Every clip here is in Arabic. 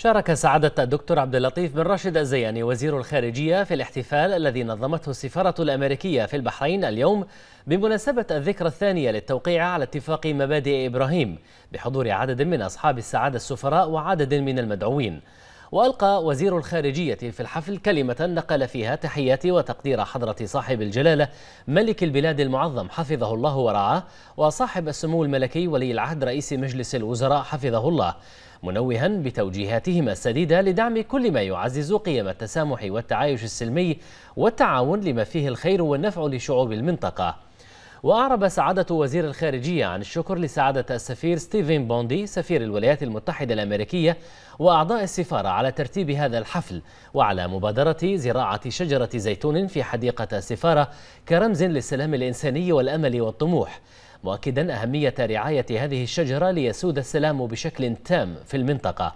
شارك سعادة الدكتور عبد اللطيف بن راشد الزياني وزير الخارجية في الاحتفال الذي نظمته السفارة الأمريكية في البحرين اليوم بمناسبة الذكرى الثانية للتوقيع على اتفاق مبادئ إبراهيم بحضور عدد من أصحاب السعادة السفراء وعدد من المدعوين وألقى وزير الخارجية في الحفل كلمة نقل فيها تحيات وتقدير حضرة صاحب الجلالة ملك البلاد المعظم حفظه الله ورعاه وصاحب السمو الملكي ولي العهد رئيس مجلس الوزراء حفظه الله منوها بتوجيهاتهما السديدة لدعم كل ما يعزز قيم التسامح والتعايش السلمي والتعاون لما فيه الخير والنفع لشعوب المنطقة وأعرب سعادة وزير الخارجية عن الشكر لسعادة السفير ستيفن بوندي سفير الولايات المتحدة الأمريكية وأعضاء السفارة على ترتيب هذا الحفل وعلى مبادرة زراعة شجرة زيتون في حديقة السفارة كرمز للسلام الإنساني والأمل والطموح مؤكدا أهمية رعاية هذه الشجرة ليسود السلام بشكل تام في المنطقة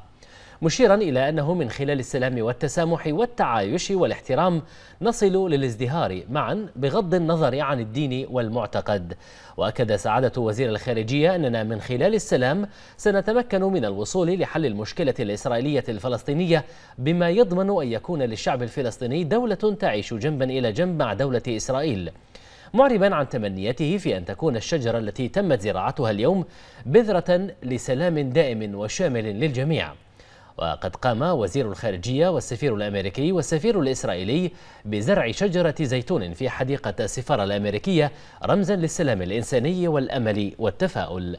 مشيرا إلى أنه من خلال السلام والتسامح والتعايش والاحترام نصل للازدهار معا بغض النظر عن الدين والمعتقد وأكد سعادة وزير الخارجية أننا من خلال السلام سنتمكن من الوصول لحل المشكلة الإسرائيلية الفلسطينية بما يضمن أن يكون للشعب الفلسطيني دولة تعيش جنبا إلى جنب مع دولة إسرائيل معربا عن تمنيته في أن تكون الشجرة التي تمت زراعتها اليوم بذرة لسلام دائم وشامل للجميع وقد قام وزير الخارجية والسفير الأمريكي والسفير الإسرائيلي بزرع شجرة زيتون في حديقة السفارة الأمريكية رمزا للسلام الإنساني والأمل والتفاؤل